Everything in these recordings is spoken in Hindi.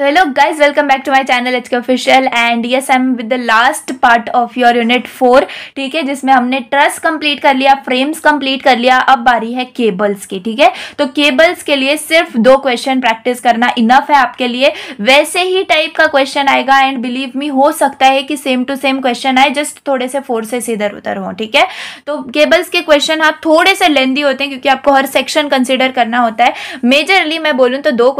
तो hello guys welcome back to my channel H K official and yes I am with the last part of your unit four ठीक है जिसमें हमने ट्रस कंप्लीट कर लिया फ्रेम्स कंप्लीट कर लिया अब बारी है केबल्स की ठीक है तो केबल्स के लिए सिर्फ दो क्वेश्चन प्रैक्टिस करना इनफ है आपके लिए वैसे ही टाइप का क्वेश्चन आएगा एंड बिलीव मी हो सकता है कि सेम टू सेम क्वेश्चन आए जस्ट थोड़े से फोर्सेस इधर उधर हों ठीक है तो केबल्स के क्वेश्चन आप हाँ, थोड़े से लेंदी होते हैं क्योंकि आपको हर सेक्शन कंसिडर करना होता है मेजरली मैं बोलूँ तो दो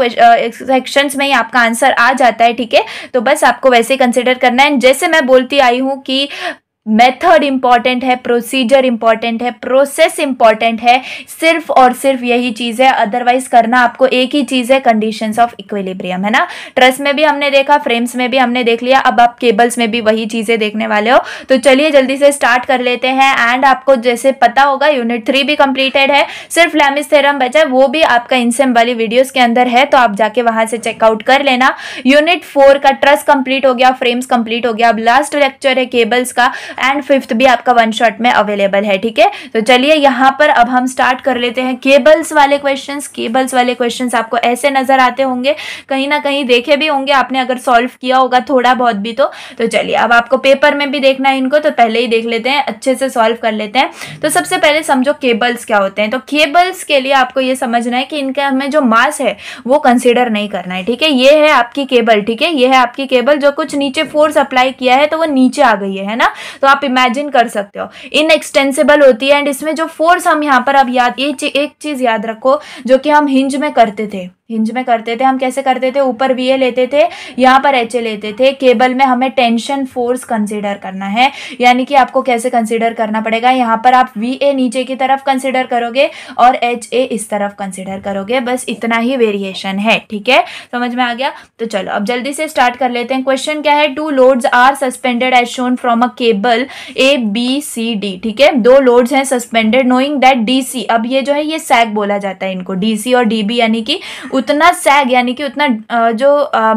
सेक्शन में ही आपका आंसर आ जाता है ठीक है तो बस आपको वैसे कंसिडर करना है जैसे मैं बोलती आई हूँ कि मेथड इम्पॉर्टेंट है प्रोसीजर इम्पॉर्टेंट है प्रोसेस इम्पॉर्टेंट है सिर्फ और सिर्फ यही चीज़ है अदरवाइज करना आपको एक ही चीज़ है कंडीशंस ऑफ इक्विलिब्रियम है ना ट्रस में भी हमने देखा फ्रेम्स में भी हमने देख लिया अब आप केबल्स में भी वही चीज़ें देखने वाले हो तो चलिए जल्दी से स्टार्ट कर लेते हैं एंड आपको जैसे पता होगा यूनिट थ्री भी कंप्लीटेड है सिर्फ लैमिस थेरम बचा वो भी आपका इनसेम वाली वीडियोज़ के अंदर है तो आप जाके वहाँ से चेकआउट कर लेना यूनिट फोर का ट्रस कंप्लीट हो गया फ्रेम्स कंप्लीट हो गया अब लास्ट लेक्चर है केबल्स का एंड फिफ्थ भी आपका वन शॉट में अवेलेबल है ठीक है तो चलिए यहाँ पर अब हम स्टार्ट कर लेते हैं केबल्स वाले क्वेश्चन केबल्स वाले क्वेश्चन आपको ऐसे नजर आते होंगे कहीं ना कहीं देखे भी होंगे आपने अगर सॉल्व किया होगा थोड़ा बहुत भी तो, तो चलिए अब आपको पेपर में भी देखना है इनको तो पहले ही देख लेते हैं अच्छे से सॉल्व कर लेते हैं तो सबसे पहले समझो केबल्स क्या होते हैं तो केबल्स के लिए आपको ये समझना है कि इनका हमें जो मास है वो कंसिडर नहीं करना है ठीक है ये है आपकी केबल ठीक है ये है आपकी केबल जो कुछ नीचे फोर्स अप्लाई किया है तो वो नीचे आ गई है ना तो आप इमेजिन कर सकते हो इनएक्सटेंसिबल होती है एंड इसमें जो फोर्स हम यहाँ पर अब याद ये एक चीज़ याद रखो जो कि हम हिंज में करते थे हिंज में करते थे हम कैसे करते थे ऊपर वी लेते थे यहाँ पर एच लेते थे केबल में हमें टेंशन फोर्स कंसिडर करना है यानी कि आपको कैसे कंसिडर करना पड़ेगा यहाँ पर आप वी नीचे की तरफ कंसिडर करोगे और एच इस तरफ कंसिडर करोगे बस इतना ही वेरिएशन है ठीक है समझ में आ गया तो चलो अब जल्दी से स्टार्ट कर लेते हैं क्वेश्चन क्या है two loads are suspended as shown from a cable A B C D ठीक है दो लोड्स हैं सस्पेंडेड नोइंग दैट डी अब ये जो है ये सैग बोला जाता है इनको डी और डी यानी कि उतना सैग यानी कि उतना जो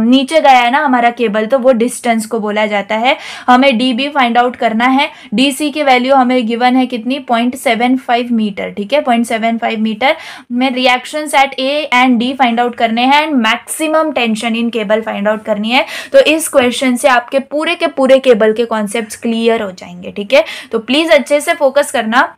नीचे गया है ना हमारा केबल तो वो डिस्टेंस को बोला जाता है हमें डी बी फाइंड आउट करना है डी सी की वैल्यू हमें गिवन है कितनी पॉइंट सेवन फाइव मीटर ठीक है पॉइंट सेवन फाइव मीटर में reaction at A and D find out करने हैं and maximum tension in cable find out करनी है तो इस क्वेश्चन से आपके पूरे के पूरे केबल के कॉन्सेप्ट क्लियर हो जाएंगे ठीक है तो प्लीज़ अच्छे से फोकस करना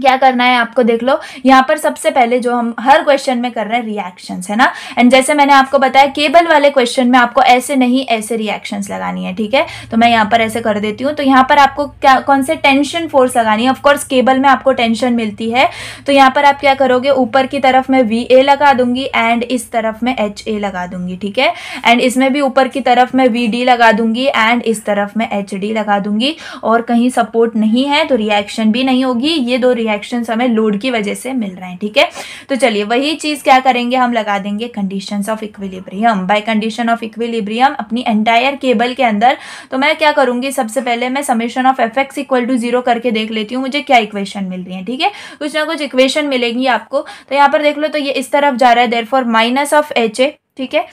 क्या करना है आपको देख लो यहाँ पर सबसे पहले जो हम हर क्वेश्चन में कर रहे हैं रिएक्शंस है ना एंड जैसे मैंने आपको बताया केबल वाले क्वेश्चन में आपको ऐसे नहीं ऐसे रिएक्शंस लगानी है ठीक है तो मैं यहाँ पर ऐसे कर देती हूँ तो यहाँ पर आपको क्या कौन से टेंशन फोर्स लगानी है ऑफकोर्स केबल में आपको टेंशन मिलती है तो यहाँ पर आप क्या करोगे ऊपर की तरफ मैं वी ए लगा दूंगी एंड इस तरफ मैं एच ए लगा दूंगी ठीक है एंड इसमें भी ऊपर की तरफ मैं वी डी लगा दूंगी एंड इस तरफ मैं एच डी लगा दूंगी और कहीं सपोर्ट नहीं है तो रिएक्शन भी नहीं होगी ये दो रिएक्शन हमें लोड की वजह से मिल रहे हैं ठीक है तो चलिए वही चीज़ क्या करेंगे हम लगा देंगे condition of equilibrium by condition of equilibrium अपनी एंटायर केबल के अंदर तो मैं क्या करूंगी सबसे पहले मैं summation of F X equal to zero करके देख लेती हूँ मुझे क्या इक्वेशन मिल रही है ठीक है कुछ ना कुछ इक्वेशन मिलेगी आपको तो यहाँ पर देख लो तो ये इस तरफ जा रहा है देर for minus of H A ठीक है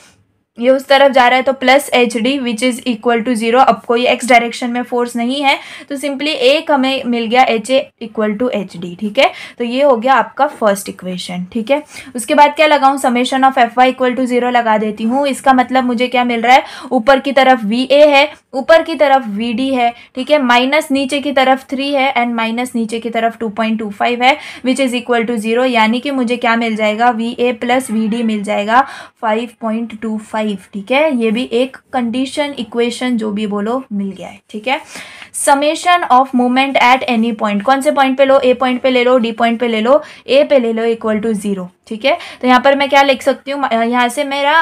ये उस तरफ जा रहा है तो plus H D which is equal to zero अब कोई एक्स डायरेक्शन में फोर्स नहीं है तो सिंपली एक हमें मिल गया H A equal to H D ठीक है तो ये हो गया आपका फर्स्ट इक्वेशन ठीक है उसके बाद क्या लगाऊं summation of F Y equal to zero लगा देती हूँ इसका मतलब मुझे क्या मिल रहा है ऊपर की तरफ वी ए है ऊपर की तरफ वी डी है ठीक है माइनस नीचे की तरफ थ्री है एंड माइनस नीचे की तरफ टू पॉइंट टू फाइव है which is equal to zero यानी कि मुझे क्या मिल जाएगा V A plus V D मिल जाएगा फाइव पॉइंट टू फाइव ठीक है ये भी एक कंडीशन इक्वेशन जो भी बोलो मिल गया है ठीक है summation of movement at any point कौन से पॉइंट पे लो ए पॉइंट पे ले लो डी पॉइंट पे ले लो ए पे ले लो इक्वल टू ज़ीरो ठीक है तो यहाँ पर मैं क्या लिख सकती हूँ यहाँ से मेरा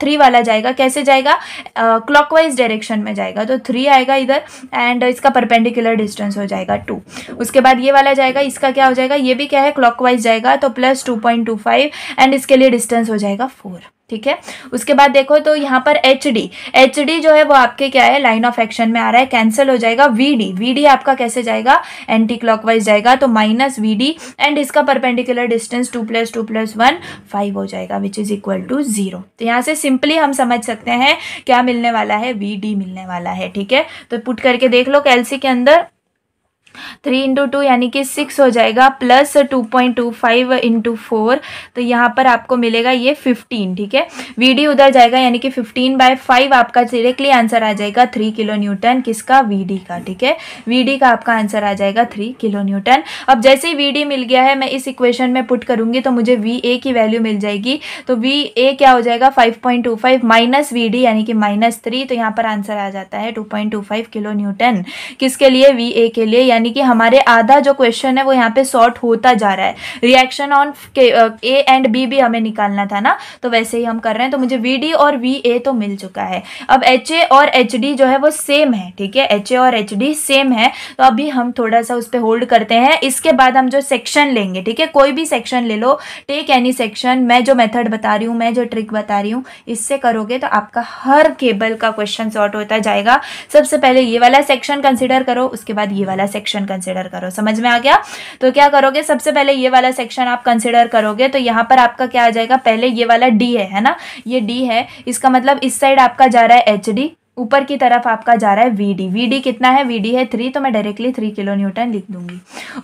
थ्री वाला जाएगा कैसे जाएगा क्लॉकवाइज डायरेक्शन में जाएगा तो थ्री आएगा इधर एंड इसका परपेंडिकुलर डिस्टेंस हो जाएगा टू उसके बाद ये वाला जाएगा इसका क्या हो जाएगा ये भी क्या है क्लॉकवाइज जाएगा तो plus two point two five and इसके लिए डिस्टेंस हो जाएगा फोर ठीक है उसके बाद देखो तो यहाँ पर एच डी एच डी जो है वो आपके क्या है लाइन ऑफ एक्शन में आ रहा है कैंसिल हो जाएगा वी डी वी डी आपका कैसे जाएगा एंटी क्लॉकवाइज जाएगा तो माइनस वी डी एंड इसका perpendicular distance two plus two plus one five हो जाएगा which is equal to zero तो यहाँ से सिंपली हम समझ सकते हैं क्या मिलने वाला है वी डी मिलने वाला है ठीक है तो पुट करके देख लो कैलसी के अंदर थ्री इंटू टू यानी कि सिक्स हो जाएगा plus two point two five into four तो यहाँ पर आपको मिलेगा ये फिफ्टीन ठीक है वी डी उधर जाएगा यानी कि फिफ्टीन बाय फाइव आपका डायरेक्टली आंसर आ जाएगा थ्री किलो न्यूटन किसका वी डी का ठीक है वी डी का आपका आंसर आ जाएगा थ्री किलो न्यूटन अब जैसे ही वी डी मिल गया है मैं इस इक्वेशन में पुट करूँगी तो मुझे वी ए की वैल्यू मिल जाएगी तो वी ए क्या हो जाएगा five point two five minus V D यानी कि माइनस थ्री तो यहाँ पर आंसर आ जाता है two point two five kilo newton किसके लिए वी ए के लिए यानी यानी कि हमारे आधा जो क्वेश्चन है वो यहाँ पे सॉर्ट होता जा रहा है reaction on A and B भी हमें निकालना था ना तो वैसे ही हम कर रहे हैं तो मुझे वी डी और वी ए तो मिल चुका है अब एच ए और एच डी जो है वो सेम है ठीक है एच ए और एच डी सेम है तो अभी हम थोड़ा सा उस पर होल्ड करते हैं इसके बाद हम जो सेक्शन लेंगे ठीक है कोई भी सेक्शन ले लो टेक एनी सेक्शन मैं जो मेथड बता रही हूँ मैं जो ट्रिक बता रही हूँ इससे करोगे तो आपका हर केबल का क्वेश्चन सॉर्ट होता जाएगा सबसे पहले ये वाला सेक्शन कंसिडर करो उसके बाद ये वाला सेक्शन सेक्शन कंसिडर करो समझ में आ गया तो क्या करोगे सबसे पहले ये वाला सेक्शन आप कंसिडर करोगे तो यहाँ पर आपका क्या आ जाएगा पहले ये वाला डी है है ना ये डी है इसका मतलब इस साइड आपका जा रहा है एच डी ऊपर की तरफ आपका जा रहा है वी डी वी डी कितना है वी डी है थ्री तो मैं डायरेक्टली थ्री किलो न्यूटन लिख दूंगी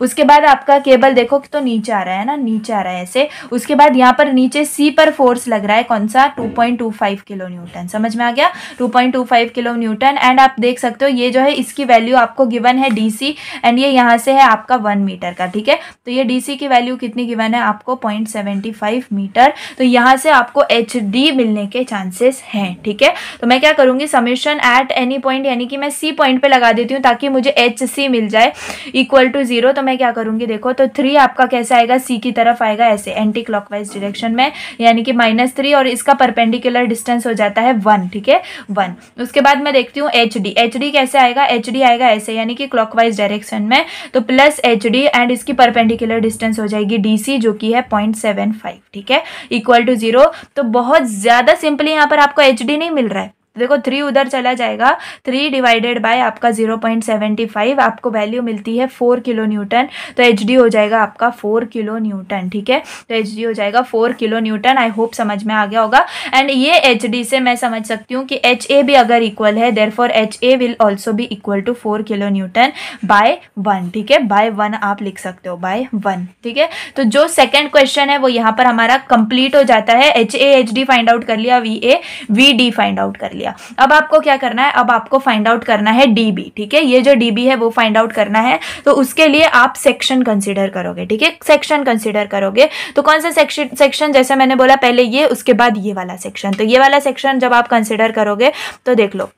उसके बाद आपका केबल देखो तो नीचे आ रहा है ना नीचे आ रहा है ऐसे उसके बाद यहाँ पर नीचे सी पर फोर्स लग रहा है कौन सा two point two five kilo kilonewton समझ में आ गया two point two five kilo kilonewton and आप देख सकते हो ये जो है इसकी वैल्यू आपको गिवन है डी सी एंड ये यहाँ से है आपका वन मीटर का ठीक है तो ये डी सी की वैल्यू कितनी गिवन है आपको पॉइंट सेवेंटी फाइव मीटर तो यहाँ से आपको एच डी मिलने के चांसेस हैं ठीक है तो मैं क्या करूँगी summation position at any point यानी कि मैं सी पॉइंट पे लगा देती हूँ ताकि मुझे एच सी मिल जाए इक्वल टू जीरो तो मैं क्या करूँगी देखो तो थ्री आपका कैसे आएगा सी की तरफ आएगा ऐसे एंटी क्लॉकवाइज डायरेक्शन में यानी कि माइनस थ्री और इसका परपेंडिकुलर डिस्टेंस हो जाता है वन ठीक है वन उसके बाद मैं देखती हूँ एच डी एच डी कैसे आएगा एच डी आएगा ऐसे यानी कि क्लॉकवाइज डायरेक्शन में तो प्लस एच डी एंड इसकी परपेंडिकुलर डिस्टेंस हो जाएगी डी सी जो कि है पॉइंट सेवन फाइव ठीक है इक्वल टू जीरो तो बहुत ज़्यादा सिंपली यहाँ पर आपको एच डी नहीं मिल रहा है देखो थ्री उधर चला जाएगा थ्री डिवाइडेड बाय आपका जीरो पॉइंट सेवेंटी फाइव आपको वैल्यू मिलती है फोर किलो न्यूटन तो एच डी हो जाएगा आपका फोर किलो न्यूटन ठीक है तो एच डी हो जाएगा four kilo kilonewton I hope समझ में आ गया होगा एंड ये एच डी से मैं समझ सकती हूँ कि एच ए भी अगर इक्वल है देर therefore H A will also भी equal to four kilo kilonewton by one ठीक है बाय वन आप लिख सकते हो बाय वन ठीक है तो जो सेकेंड क्वेश्चन है वो यहाँ पर हमारा कंप्लीट हो जाता है H A H D find out कर लिया V A V D find out कर लिया लिया अब आपको क्या करना है अब आपको फाइंड आउट करना है डी ठीक है ये जो डी है वो फाइंड आउट करना है तो उसके लिए आप सेक्शन कंसिडर करोगे ठीक है सेक्शन कंसिडर करोगे तो कौन सा सेक्शन सेक्शन जैसे मैंने बोला पहले ये उसके बाद ये वाला सेक्शन तो ये वाला सेक्शन जब आप कंसिडर करोगे तो देख लो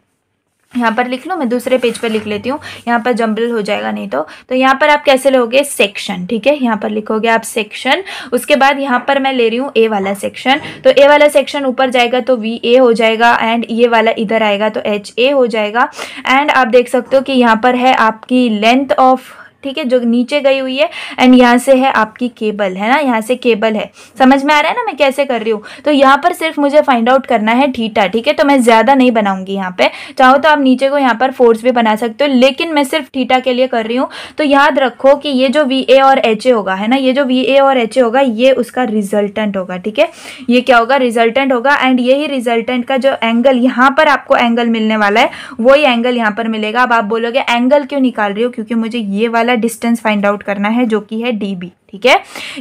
यहाँ पर लिख लो मैं दूसरे पेज पर लिख लेती हूँ यहाँ पर जम्बल हो जाएगा नहीं तो तो यहाँ पर आप कैसे लोगे सेक्शन ठीक है यहाँ पर लिखोगे आप सेक्शन उसके बाद यहाँ पर मैं ले रही हूँ ए वाला सेक्शन तो ए वाला सेक्शन ऊपर जाएगा तो वी ए हो जाएगा एंड ये वाला इधर आएगा तो एच ए हो जाएगा एंड आप देख सकते हो कि यहाँ पर है आपकी लेंथ ऑफ ठीक है जो नीचे गई हुई है एंड यहाँ से है आपकी केबल है ना यहाँ से केबल है समझ में आ रहा है ना मैं कैसे कर रही हूँ तो यहाँ पर सिर्फ मुझे फाइंड आउट करना है ठीटा ठीक है तो मैं ज़्यादा नहीं बनाऊंगी यहाँ पे चाहो तो आप नीचे को यहाँ पर फोर्स भी बना सकते हो लेकिन मैं सिर्फ ठीटा के लिए कर रही हूँ तो याद रखो कि ये जो वी ए और एच ए होगा है ना ये जो वी ए और एच ए होगा ये उसका रिजल्टेंट होगा ठीक है ये क्या होगा रिजल्टेंट होगा एंड यही रिजल्टेंट का जो एंगल यहाँ पर आपको एंगल मिलने वाला है वही एंगल यहाँ पर मिलेगा अब आप बोलोगे एंगल क्यों निकाल रही हो क्योंकि मुझे ये वाला वाला डिस्टेंस फाइंड आउट करना है जो कि है डी ठीक है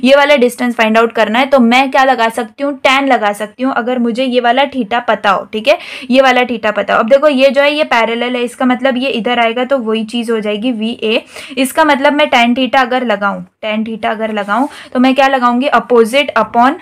ये वाला डिस्टेंस फाइंड आउट करना है तो मैं क्या लगा सकती हूँ टेन लगा सकती हूँ अगर मुझे ये वाला ठीटा पता हो ठीक है ये वाला ठीटा पता हो अब देखो ये जो है ये पैरल है इसका मतलब ये इधर आएगा तो वही चीज़ हो जाएगी वी ए इसका मतलब मैं टेन ठीटा अगर लगाऊँ टेन ठीटा अगर लगाऊँ तो मैं क्या लगाऊंगी अपोजिट अपॉन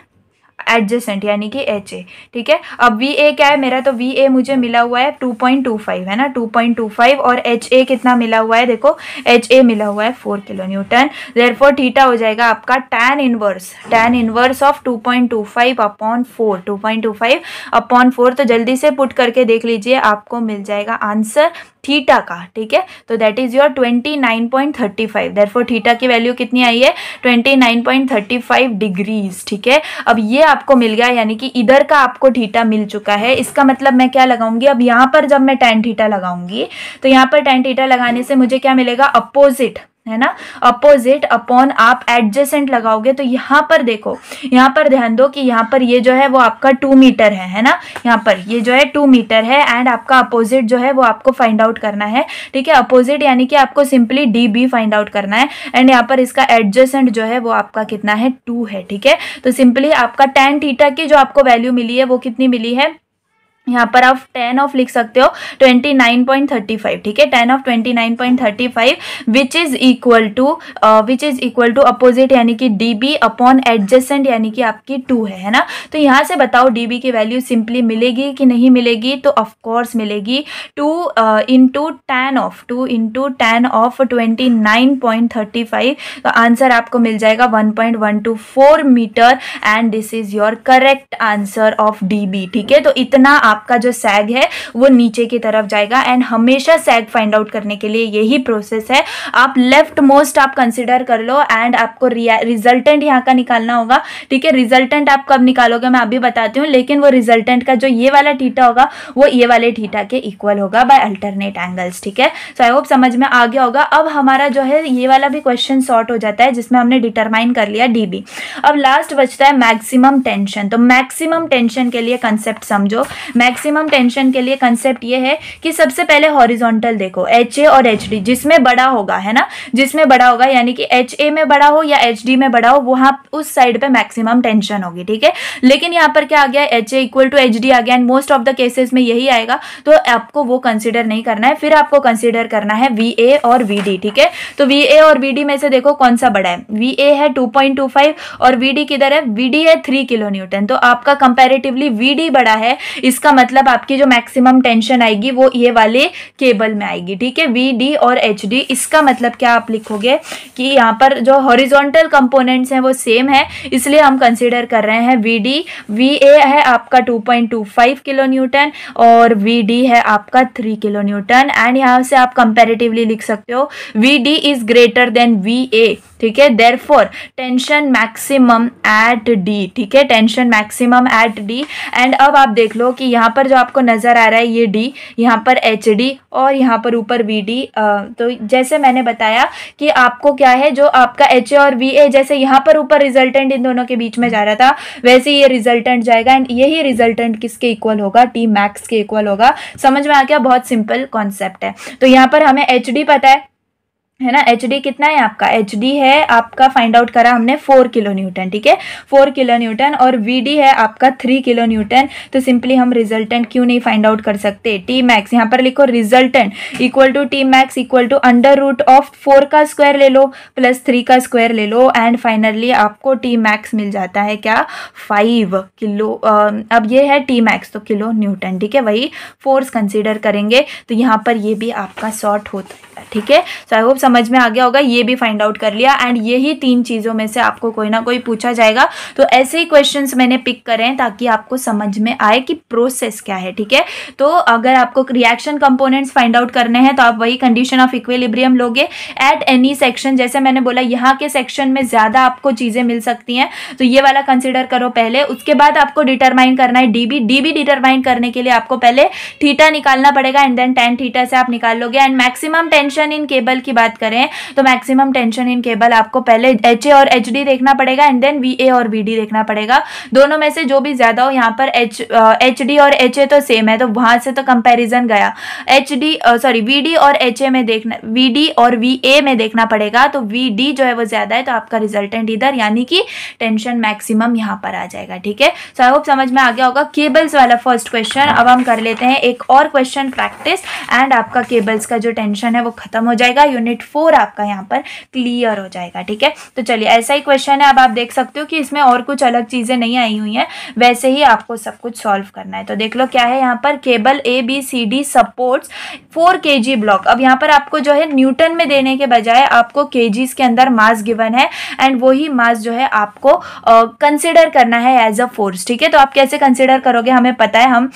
एडजेसेंट यानी कि एच ए ठीक है अब वी ए क्या है मेरा तो वी ए मुझे मिला हुआ है टू पॉइंट टू फाइव है ना टू पॉइंट टू फाइव और एच ए कितना मिला हुआ है देखो एच ए मिला हुआ है four kilo kilonewton therefore theta हो जाएगा आपका tan inverse tan inverse of two point two five upon four two point two five upon four तो जल्दी से पुट करके देख लीजिए आपको मिल जाएगा आंसर थीटा का ठीक है तो that is your twenty nine point thirty five therefore theta की वैल्यू कितनी आई है twenty nine point thirty five degrees ठीक है अब ये आपको मिल गया यानी कि इधर का आपको थीटा मिल चुका है इसका मतलब मैं क्या लगाऊंगी अब यहाँ पर जब मैं टेन थीटा लगाऊंगी तो यहाँ पर टेन थीटा लगाने से मुझे क्या मिलेगा अपोजिट है ना अपोजिट अपॉन आप एडजेसेंट लगाओगे तो यहाँ पर देखो यहाँ पर ध्यान दो कि यहाँ पर ये जो है वो आपका टू मीटर है है ना यहाँ पर ये जो है टू मीटर है एंड आपका अपोजिट जो है वो आपको फाइंड आउट करना है ठीक है अपोजिट यानी कि आपको simply D B find out करना है एंड यहाँ पर इसका एडजेसेंट जो है वो आपका कितना है टू है ठीक है तो सिंपली आपका टेन थीटा की जो आपको वैल्यू मिली है वो कितनी मिली है यहाँ पर आप टेन ऑफ लिख सकते हो twenty nine point thirty five ठीक है tan of twenty nine point thirty five which is equal to which is equal to opposite यानी कि डी बी अपॉन एडजस्टेंट यानी कि आपकी टू है है ना तो यहाँ से बताओ डी बी की वैल्यू सिंपली मिलेगी कि नहीं मिलेगी तो ऑफकोर्स मिलेगी two in two tan of two in two tan of twenty nine point thirty five तो आंसर आपको मिल जाएगा one point one two four metre and this is your correct answer of D B ठीक है तो इतना आप आपका जो सैग है वो नीचे की तरफ जाएगा एंड हमेशा सैग फाइंड आउट करने के लिए यही प्रोसेस है आप लेफ्ट मोस्ट आप कंसिडर कर लो एंड आपको रिजल्टेंट यहाँ का निकालना होगा ठीक है रिजल्टेंट आप कब निकालोगे मैं अभी बताती हूँ लेकिन वो रिजल्टेंट का जो ये वाला थीटा होगा वो ये वाले थीटा के इक्वल होगा बाय अल्टरनेट एंगल्स ठीक है सो आई होप समझ में आ गया होगा अब हमारा जो है ये वाला भी क्वेश्चन सॉर्ट हो जाता है जिसमें हमने डिटरमाइन कर लिया डी अब लास्ट बचता है मैक्सिमम टेंशन तो मैक्सिमम टेंशन के लिए कंसेप्ट समझो मैक्सिमम टेंशन के लिए कंसेप्ट ये है कि सबसे पहले हॉरिजॉन्टल देखो एच ए और एच डी जिसमें बड़ा होगा है ना जिसमें बड़ा होगा यानी कि एच ए में बड़ा हो या एच डी में बड़ा हो वहाँ उस साइड पे मैक्सिमम टेंशन होगी ठीक है लेकिन यहाँ पर क्या आ गया H A equal to H D आ गया and most of the cases में यही आएगा तो आपको वो कंसिडर नहीं करना है फिर आपको कंसिडर करना है वी ए और वी डी ठीक है तो वी ए और वी डी में से देखो कौन सा बड़ा है वी ए है टू पॉइंट टू फाइव और वी डी किधर है वी डी है थ्री किलो न्यूटन तो आपका कंपेरेटिवली वी डी बड़ा है इसका मतलब आपकी जो मैक्सिमम टेंशन आएगी वो ये वाले केबल में आएगी ठीक है वी डी और एच डी इसका मतलब क्या आप लिखोगे कि यहाँ पर जो हॉरिजॉन्टल कंपोनेंट्स हैं वो सेम है इसलिए हम कंसिडर कर रहे हैं वी डी वी ए है आपका 2.25 किलो न्यूटन और वी डी है आपका 3 किलो न्यूटन एंड यहाँ से आप कंपेरेटिवली लिख सकते हो V D is greater than V A ठीक है therefore tension maximum at D ठीक है tension maximum at D and अब आप देख लो कि यहाँ पर जो आपको नज़र आ रहा है ये डी यहाँ पर एच डी और यहाँ पर ऊपर वी डी तो जैसे मैंने बताया कि आपको क्या है जो आपका एच ए और वी ए जैसे यहाँ पर ऊपर रिजल्टेंट इन दोनों के बीच में जा रहा था वैसे ये रिजल्टेंट जाएगा एंड यही रिजल्टेंट किसके इक्वल होगा टी मैक्स के इक्वल होगा समझ में आ गया बहुत सिंपल कॉन्सेप्ट है तो यहाँ पर हमें एच डी पता है है ना एच डी कितना है आपका एच डी है आपका फाइंड आउट करा हमने फोर किलो न्यूटन ठीक है फोर किलो न्यूटन और वी डी है आपका थ्री किलो न्यूटन तो सिंपली हम रिजल्टेंट क्यों नहीं फाइंड आउट कर सकते टी मैक्स यहाँ पर लिखो resultant equal to T max equal to under root of four का स्क्वायर ले लो प्लस थ्री का स्क्वायर ले लो एंड फाइनली आपको टी मैक्स मिल जाता है क्या फाइव किलो अब ये है टी मैक्स तो किलो न्यूटन ठीक है वही फोर्स कंसिडर करेंगे तो यहाँ पर ये भी आपका शॉर्ट होता है ठीक है सो आई होप समझ में आ गया होगा ये भी फाइंड आउट कर लिया एंड यही तीन चीज़ों में से आपको कोई ना कोई पूछा जाएगा तो ऐसे ही क्वेश्चन मैंने पिक करें ताकि आपको समझ में आए कि प्रोसेस क्या है ठीक है तो अगर आपको रिएक्शन कंपोनेंट्स फाइंड आउट करने हैं तो आप वही कंडीशन ऑफ इक्वेलिब्रियम लोगे एट एनी सेक्शन जैसे मैंने बोला यहाँ के सेक्शन में ज़्यादा आपको चीज़ें मिल सकती हैं तो ये वाला कंसिडर करो पहले उसके बाद आपको डिटरमाइन करना है डीबी डीबी डिटरमाइन करने के लिए आपको पहले थीटा निकालना पड़ेगा एंड देन टेन थीटा से आप निकाल लोगे and maximum tension in cable की बात करें तो मैक्सिमम टेंशन इन केबल आपको पहले एच और एच देखना पड़ेगा एंड देन वी और वी देखना पड़ेगा दोनों में से जो भी ज़्यादा हो यहाँ पर एच एच और एच तो सेम है तो वहां से तो कंपेरिजन गया एच सॉरी वी और एच में देखना वी और वी में देखना पड़ेगा तो वी जो है वो ज़्यादा है तो आपका रिजल्टेंट इधर यानी कि टेंशन मैक्सिमम यहाँ पर आ जाएगा ठीक है सो आई होप समझ में आ गया होगा केबल्स वाला फर्स्ट क्वेश्चन अब हम कर लेते हैं एक और क्वेश्चन प्रैक्टिस एंड आपका केबल्स का जो टेंशन है वो खत्म हो जाएगा यूनिट फोर आपका यहाँ पर क्लियर हो जाएगा ठीक है तो चलिए ऐसा ही क्वेश्चन है अब आप देख सकते हो कि इसमें और कुछ अलग चीज़ें नहीं आई हुई हैं वैसे ही आपको सब कुछ सॉल्व करना है तो देख लो क्या है यहाँ पर cable A B C D supports four K G block अब यहाँ पर आपको जो है न्यूटन में देने के बजाय आपको के के अंदर मास गिवन है एंड वही मास जो है आपको कंसिडर करना है एज अ फोर्स ठीक है तो आप कैसे कंसिडर करोगे हमें पता है हम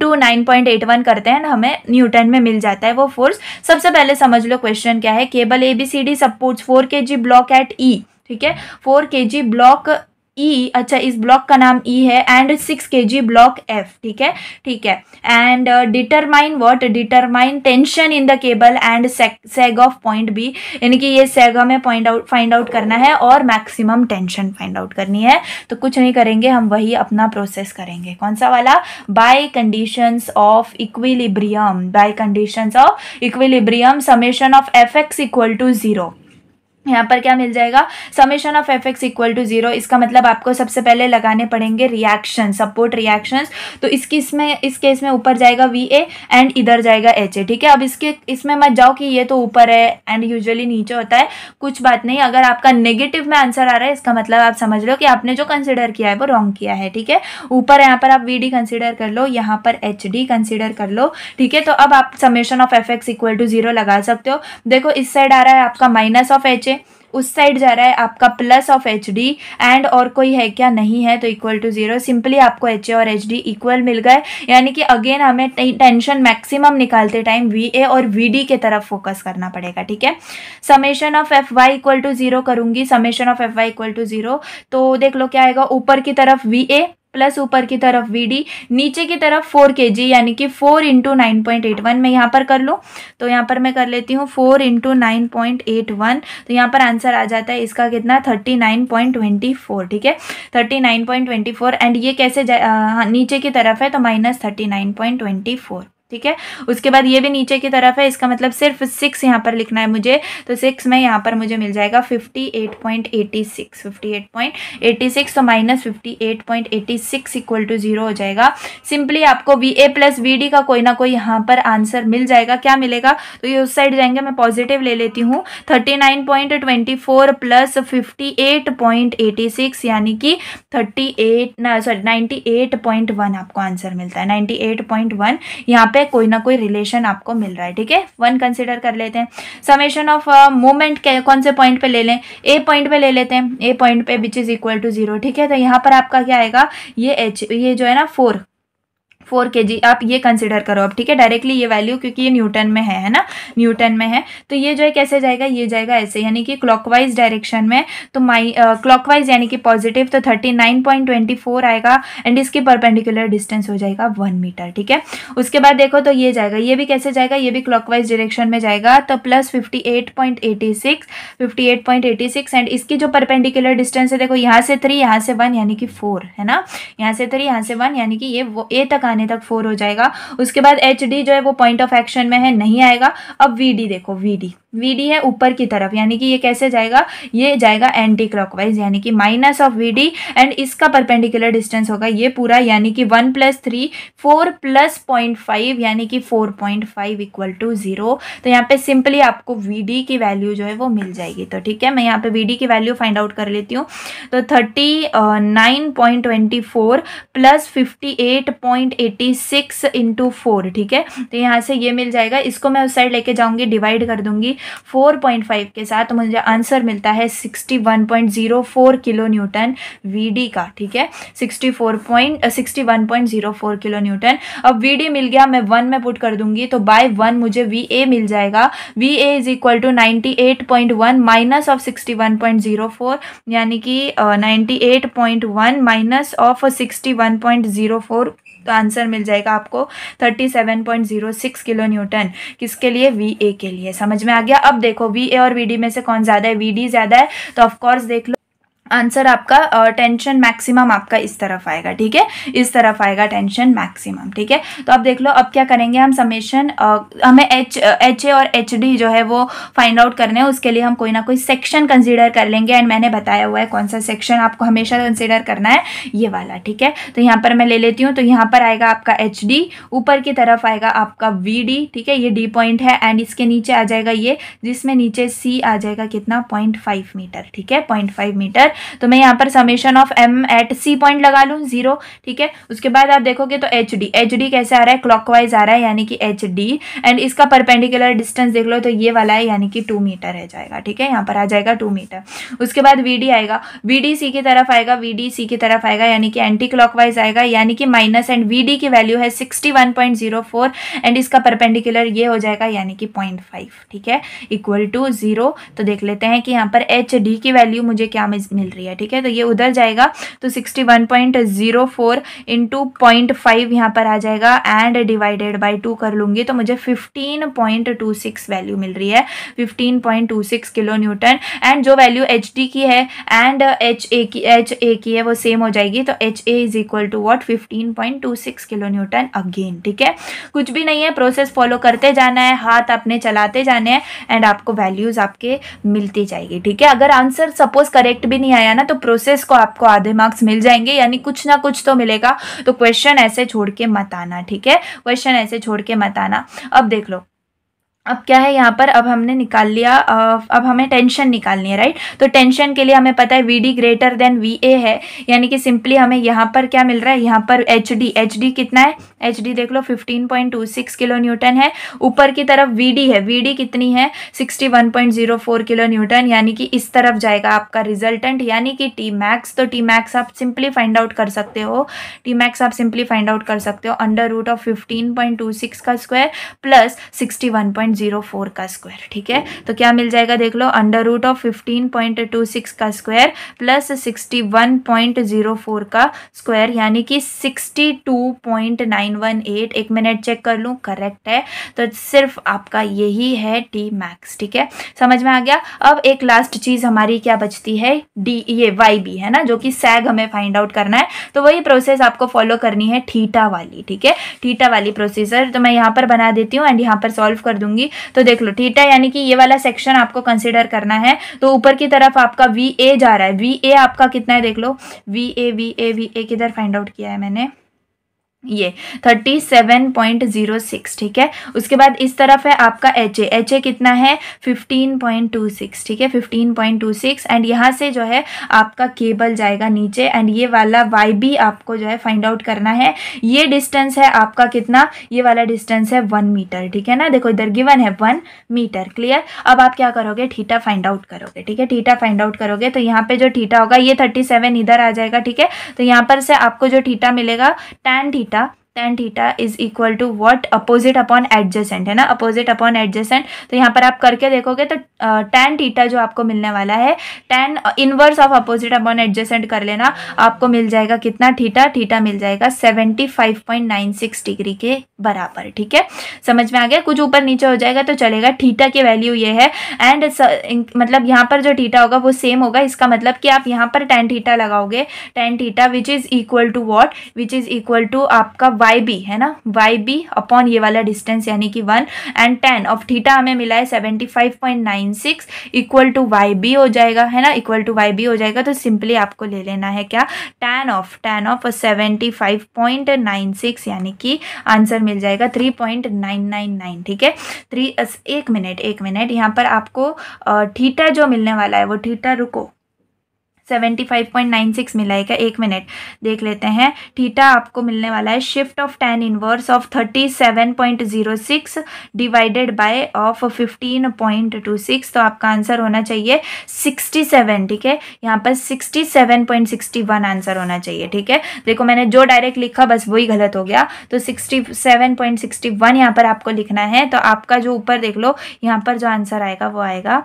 two nine point eight one करते हैं हमें न्यूटन में मिल जाता है वो फोर्स सबसे पहले समझ लो क्वेश्चन क्या है cable A B C D supports four K G block eight ई ठीक है फोर के जी ब्लॉक ई e, अच्छा इस ब्लॉक का नाम ई e है and six K G block F ठीक है ठीक है and determine what determine tension in the cable and sag of point B यानी कि ये सेग हमें पॉइंट आउट फाइंड आउट करना है और मैक्सिमम टेंशन फाइंड आउट करनी है तो कुछ नहीं करेंगे हम वही अपना प्रोसेस करेंगे कौन सा वाला by condition of equilibrium by condition of equilibrium summation of F X equal to zero यहाँ पर क्या मिल जाएगा summation of F X equal to zero इसका मतलब आपको सबसे पहले लगाने पड़ेंगे रिएक्शन सपोर्ट रिएक्शंस तो इसकी इसमें इस केस में ऊपर जाएगा वी ए एंड इधर जाएगा एच ए ठीक है अब इसके इसमें मत जाओ कि ये तो ऊपर है एंड यूजुअली नीचे होता है कुछ बात नहीं अगर आपका नेगेटिव में आंसर आ रहा है इसका मतलब आप समझ लो कि आपने जो कंसिडर किया है वो रॉन्ग किया है ठीक है ऊपर यहाँ पर आप वी डी कंसिडर कर लो यहाँ पर एच डी कंसिडर कर लो ठीक है तो अब आप summation of F X equal to zero लगा सकते हो देखो इस साइड आ रहा है आपका माइनस ऑफ एच ए उस साइड जा रहा है आपका plus of H D and और कोई है क्या नहीं है तो इक्वल टू जीरो सिंपली आपको एच ए और एच डी इक्वल मिल गए यानी कि अगेन हमें टेंशन मैक्सिमम निकालते टाइम वी ए और वी डी के तरफ फोकस करना पड़ेगा ठीक है summation of F Y equal to zero करूंगी summation of F Y equal to zero तो देख लो क्या आएगा ऊपर की तरफ वी ए प्लस ऊपर की तरफ वी डी नीचे की तरफ फोर के जी यानी कि four into nine point eight one मैं यहाँ पर कर लूँ तो यहाँ पर मैं कर लेती हूँ four into nine point eight one तो यहाँ पर आंसर आ जाता है इसका कितना thirty nine point twenty four ठीक है thirty nine point twenty four and ये कैसे आ, हाँ, नीचे की तरफ है तो minus thirty nine point twenty four ठीक है उसके बाद ये भी नीचे की तरफ है इसका मतलब सिर्फ सिक्स यहाँ पर लिखना है मुझे तो सिक्स में यहाँ पर मुझे मिल जाएगा fifty eight point eighty six fifty eight point eighty six तो minus fifty eight point eighty six equal to zero हो जाएगा सिंपली आपको V A plus V D का कोई ना कोई यहाँ पर आंसर मिल जाएगा क्या मिलेगा तो ये उस साइड जाएंगे मैं पॉजिटिव ले लेती हूँ thirty nine point twenty four plus fifty eight point eighty six यानी कि thirty eight sorry ninety eight point one आपको आंसर मिलता है नाइन्टी एट पॉइंट वन यहाँ पर पे कोई ना कोई रिलेशन आपको मिल रहा है ठीक है वन कंसिडर कर लेते हैं समेशन ऑफ मोमेंट कौन से पॉइंट पे ले लें ए पॉइंट पे ले लेते हैं ए पॉइंट पे which is equal to zero ठीक है तो यहाँ पर आपका क्या आएगा ये एच ये जो है ना फोर फोर के जी आप ये कंसिडर करो अब ठीक है डायरेक्टली ये वैल्यू क्योंकि ये न्यूटन में है है ना न्यूटन में है तो ये जो है कैसे जाएगा ये जाएगा ऐसे यानी कि क्लॉकवाइज डायरेक्शन में तो माई क्लॉकवाइज यानी कि पॉजिटिव तो thirty nine point twenty four आएगा एंड इसके परपेंडिकुलर डिस्टेंस हो जाएगा वन मीटर ठीक है उसके बाद देखो तो ये जाएगा ये भी कैसे जाएगा ये भी क्लॉकवाइज डायरेक्शन में जाएगा तो plus fifty eight point eighty six fifty eight point eighty six and इसकी जो परपेंडिकुलर डिस्टेंस है देखो यहाँ से थ्री यहाँ से वन यानी कि फोर है ना यहाँ से थ्री यहाँ से वन यानी कि ये ए तक आने आने तक फोर हो जाएगा उसके बाद एच जो है वो पॉइंट ऑफ एक्शन में है नहीं आएगा अब वी देखो वी डी है ऊपर की तरफ यानी कि ये कैसे जाएगा ये जाएगा एंटी क्लॉकवाइज यानी कि माइनस ऑफ वी एंड इसका परपेंडिकुलर डिस्टेंस होगा ये पूरा यानी कि one plus three four plus point five यानी कि four point five equal to zero तो यहाँ पे सिंपली आपको वी की वैल्यू जो है वो मिल जाएगी तो ठीक है मैं यहाँ पे वी की वैल्यू फाइंड आउट कर लेती हूँ तो thirty nine point twenty four plus fifty eight point eighty six into four ठीक है तो यहाँ से ये मिल जाएगा इसको मैं उस साइड लेके जाऊँगी डिवाइड कर दूंगी फोर पॉइंट फाइव के साथ तो मुझे आंसर मिलता है sixty one point zero four kilo kilonewton V का ठीक है sixty four point sixty one point zero four kilo kilonewton अब वी डी मिल गया मैं वन में पुट कर दूंगी तो बाय वन मुझे वी ए मिल जाएगा V A is equal to ninety eight point one minus of sixty one point zero four यानी कि ninety eight point one minus of sixty one point zero four तो आंसर मिल जाएगा आपको 37.06 किलो न्यूटन किसके लिए वी ए के लिए समझ में आ गया अब देखो वी ए और वी डी में से कौन ज़्यादा है वी डी ज़्यादा है तो ऑफकोर्स देख लो आंसर आपका टेंशन मैक्सिमम आपका इस तरफ आएगा ठीक है इस तरफ आएगा टेंशन मैक्सिमम ठीक है तो आप देख लो अब क्या करेंगे हम समेशन हमें एच एच ए और एच डी जो है वो फाइंड आउट करने हैं उसके लिए हम कोई ना कोई सेक्शन कंसिडर कर लेंगे एंड मैंने बताया हुआ है कौन सा सेक्शन आपको हमेशा कंसिडर करना है ये वाला ठीक है तो यहाँ पर मैं ले लेती हूँ तो यहाँ पर आएगा आपका एच डी ऊपर की तरफ आएगा आपका वी डी ठीक है ये डी पॉइंट है एंड इसके नीचे आ जाएगा ये जिसमें नीचे सी आ जाएगा कितना पॉइंट फाइव मीटर ठीक है पॉइंट फाइव मीटर तो मैं यहाँ पर summation of M at C point लगा लूँ जीरो ठीक है उसके बाद आप देखोगे तो एच डी एच डी कैसे आ रहा है क्लॉकवाइज आ रहा है यानी कि एच डी एंड इसका परपेंडिकुलर डिस्टेंस देख लो तो ये वाला है यानी कि टू मीटर रह जाएगा ठीक है यहाँ पर आ जाएगा टू मीटर उसके बाद वी डी आएगा वी डी सी की तरफ आएगा वी डी सी की तरफ आएगा यानी कि एंटी क्लॉकवाइज आएगा यानी कि माइनस एंड वी डी की वैल्यू है sixty one point zero four and इसका परपेंडिकुलर ये हो जाएगा यानी कि पॉइंट फाइव ठीक है इक्वल टू जीरो तो देख लेते हैं कि यहाँ पर एच डी की वैल्यू मुझे क्या मिल मिल रही है ठीक है तो ये उधर जाएगा तो sixty one point zero four two point five यहाँ पर आ जाएगा एंड डिवाइडेड बाई टू कर लूँगी तो मुझे fifteen point two six value मिल रही है fifteen point two six kilo kilonewton and जो वैल्यू एच डी की है एंड एच ए की एच ए की है वो सेम हो जाएगी तो H A is equal to what fifteen point two six kilo newton again ठीक है कुछ भी नहीं है प्रोसेस फॉलो करते जाना है हाथ अपने चलाते जाने हैं एंड आपको वैल्यूज़ आपके मिलती जाएगी ठीक है अगर आंसर सपोज करेक्ट भी नहीं आया ना तो प्रोसेस को आपको आधे मार्क्स मिल जाएंगे यानी कुछ ना कुछ तो मिलेगा तो क्वेश्चन ऐसे छोड़ के मत आना ठीक है क्वेश्चन ऐसे छोड़ के मत आना अब देख लो अब क्या है यहाँ पर अब हमने निकाल लिया अब हमें टेंशन निकालनी है राइट तो टेंशन के लिए हमें पता है V D greater than V A है यानी कि सिंपली हमें यहाँ पर क्या मिल रहा है यहाँ पर एच डी एच डी कितना है एच डी देख लो fifteen point two six kilo newton है ऊपर की तरफ वी डी है वी डी कितनी है sixty one point zero four kilo newton यानी कि इस तरफ जाएगा आपका रिजल्टेंट यानी कि टी मैक्स तो टी मैक्स आप सिंपली फाइंड आउट कर सकते हो टी मैक्स आप सिंपली फाइंड आउट कर सकते हो under root of fifteen point two six का square plus sixty one point zero four का स्क्वायर ठीक है तो क्या मिल जाएगा देख लो under root of fifteen point two six का square plus sixty one point zero four का स्क्वायर यानी कि sixty two point nine one eight एक मिनट चेक कर लूँ करेक्ट है तो सिर्फ आपका यही है टी मैक्स ठीक है समझ में आ गया अब एक लास्ट चीज़ हमारी क्या बचती है डी ये वाई बी है ना जो कि सैग हमें फाइंड आउट करना है तो वही प्रोसेस आपको फॉलो करनी है ठीटा वाली ठीक है ठीटा वाली प्रोसीजर तो मैं यहाँ पर बना देती हूँ एंड यहाँ पर सॉल्व कर दूंगी होगी तो देख लो थीटा यानी कि ये वाला सेक्शन आपको कंसिडर करना है तो ऊपर की तरफ आपका वी ए जा रहा है वी ए आपका कितना है देख लो V A V A V A किधर फाइंड आउट किया है मैंने ये 37.06 ठीक है उसके बाद इस तरफ है आपका एच ए एच ए कितना है 15.26 ठीक है 15.26 एंड यहाँ से जो है आपका केबल जाएगा नीचे एंड ये वाला वाई भी आपको जो है फाइंड आउट करना है ये डिस्टेंस है आपका कितना ये वाला डिस्टेंस है वन मीटर ठीक है ना देखो इधर गिवन है वन मीटर क्लियर अब आप क्या करोगे ठीटा फाइंड आउट करोगे ठीक है ठीटा फाइंड आउट करोगे तो यहाँ पे जो ठीटा होगा ये थर्टी इधर आ जाएगा ठीक है तो यहाँ पर से आपको जो ठीटा मिलेगा tan theta 있습니다. tan theta is equal to what opposite upon adjacent है ना अपोजिट अपॉन एडजेसेंट तो यहाँ पर आप करके देखोगे तो tan थीटा जो आपको मिलने वाला है tan inverse of opposite upon adjacent कर लेना आपको मिल जाएगा कितना थीटा थीटा मिल जाएगा 75.96 डिग्री के बराबर ठीक है समझ में आ गया कुछ ऊपर नीचे हो जाएगा तो चलेगा थीटा की वैल्यू ये है एंड मतलब यहाँ पर जो थीटा होगा वो सेम होगा इसका मतलब कि आप यहाँ पर tan थीटा लगाओगे tan theta which is equal to what which is equal to आपका वाई बी है ना वाई बी अपॉन ये वाला डिस्टेंस यानी कि one and tan of theta हमें मिला है seventy five point nine six equal to Y B हो जाएगा है ना इक्वल टू वाई बी हो जाएगा तो सिंपली आपको ले लेना है क्या tan of tan of seventy five point nine six यानी कि आंसर मिल जाएगा three point nine nine nine ठीक है थ्री एक मिनट एक मिनट यहाँ पर आपको थीटा जो मिलने वाला है वो थीटा रुको seventy five point nine six मिला है क्या एक मिनट देख लेते हैं थीटा आपको मिलने वाला है shift of tan inverse of thirty seven point zero six divided by of fifteen point two six तो आपका आंसर होना चाहिए सिक्सटी सेवन ठीक है यहाँ पर sixty seven point sixty one answer होना चाहिए ठीक है देखो मैंने जो डायरेक्ट लिखा बस वही गलत हो गया तो sixty seven point sixty one यहाँ पर आपको लिखना है तो आपका जो ऊपर देख लो यहाँ पर जो आंसर आएगा वो आएगा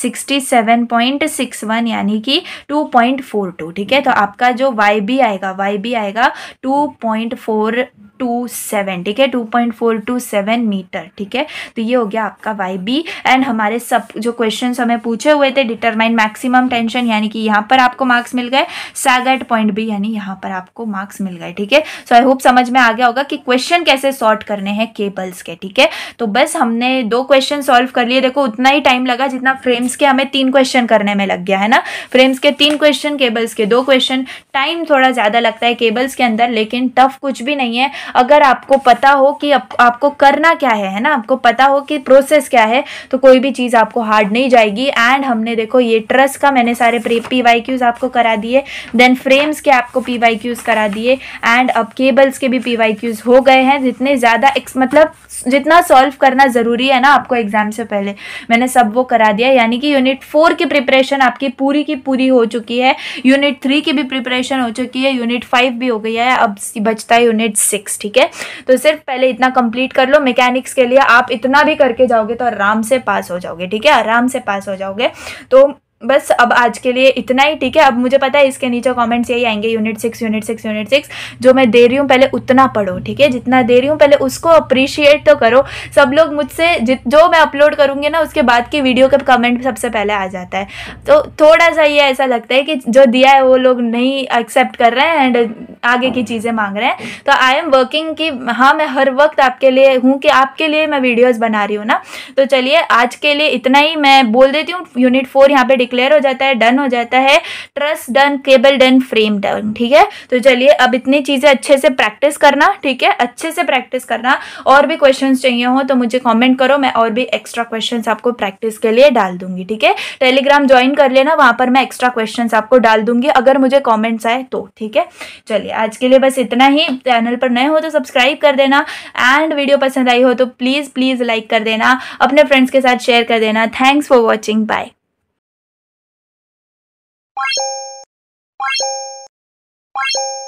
sixty seven point six one यानी कि टू पॉइंट फोर टू ठीक है तो आपका जो वाई बी आएगा वाई बी आएगा two point four two seven ठीक है two point four two seven meter ठीक है तो ये हो गया आपका वाई बी एंड हमारे सब जो क्वेश्चन हमें पूछे हुए थे डिटरमाइन मैक्सिमम टेंशन यानी कि यहाँ पर आपको मार्क्स मिल गए सैगट पॉइंट बी यानी यहाँ पर आपको मार्क्स मिल गए ठीक है सो आई होप समझ में आ गया होगा कि क्वेश्चन कैसे सॉर्ट करने हैं केबल्स के ठीक है तो बस हमने दो क्वेश्चन सॉल्व कर लिए देखो उतना ही टाइम लगा जितना फ्रेम्स के हमें तीन क्वेश्चन करने में लग गया है ना फ्रेम्स के तीन क्वेश्चन केबल्स के दो क्वेश्चन टाइम थोड़ा ज़्यादा लगता है केबल्स के अंदर लेकिन टफ कुछ भी नहीं है अगर आपको पता हो कि आप, आपको करना क्या है है ना आपको पता हो कि प्रोसेस क्या है तो कोई भी चीज़ आपको हार्ड नहीं जाएगी एंड हमने देखो ये ट्रस का मैंने सारे पी वाई क्यूज़ आपको करा दिए देन फ्रेम्स के आपको पी वाई क्यूज़ करा दिए एंड अब केबल्स के भी पी वाई क्यूज़ हो गए हैं जितने ज़्यादा मतलब जितना सॉल्व करना ज़रूरी है ना आपको एग्ज़ाम से पहले मैंने सब वो करा दिया यानी कि यूनिट फोर की प्रिपरेशन आपकी पूरी की पूरी हो चुकी चुकी है यूनिट थ्री की भी प्रिपरेशन हो चुकी है यूनिट फाइव भी हो गई है अब बचता है यूनिट सिक्स ठीक है तो सिर्फ पहले इतना कंप्लीट कर लो मैकेनिक्स के लिए आप इतना भी करके जाओगे तो आराम से पास हो जाओगे ठीक है आराम से पास हो जाओगे तो बस अब आज के लिए इतना ही ठीक है अब मुझे पता है इसके नीचे कमेंट्स यही आएंगे unit six unit six unit six जो मैं दे रही हूँ पहले उतना पढ़ो ठीक है जितना दे रही हूँ पहले उसको अप्रिशिएट तो करो सब लोग मुझसे जो मैं अपलोड करूँगी ना उसके बाद की वीडियो का कमेंट सबसे पहले आ जाता है तो थोड़ा सा ये ऐसा लगता है कि जो दिया है वो लोग नहीं एक्सेप्ट कर रहे हैं एंड आगे की हाँ। चीज़ें मांग रहे हैं तो आई एम वर्किंग कि हाँ मैं हर वक्त आपके लिए हूँ कि आपके लिए मैं वीडियोज़ बना रही हूँ ना तो चलिए आज के लिए इतना ही मैं बोल देती हूँ यूनिट फोर यहाँ पे डिक्लेयर हो जाता है डन हो जाता है truss done cable done frame done ठीक है तो चलिए अब इतनी चीज़ें अच्छे से प्रैक्टिस करना ठीक है अच्छे से प्रैक्टिस करना और भी क्वेश्चन चाहिए हो तो मुझे कॉमेंट करो मैं और भी एक्स्ट्रा क्वेश्चन आपको प्रैक्टिस के लिए डाल दूंगी ठीक है टेलीग्राम ज्वाइन कर लेना वहां पर मैं एक्स्ट्रा क्वेश्चन आपको डाल दूंगी अगर मुझे कॉमेंट्स आए तो ठीक है चलिए आज के लिए बस इतना ही चैनल पर नए हो तो सब्सक्राइब कर देना एंड वीडियो पसंद आई हो तो प्लीज़ प्लीज़ लाइक कर देना अपने फ्रेंड्स के साथ शेयर कर देना थैंक्स फॉर वॉचिंग बाय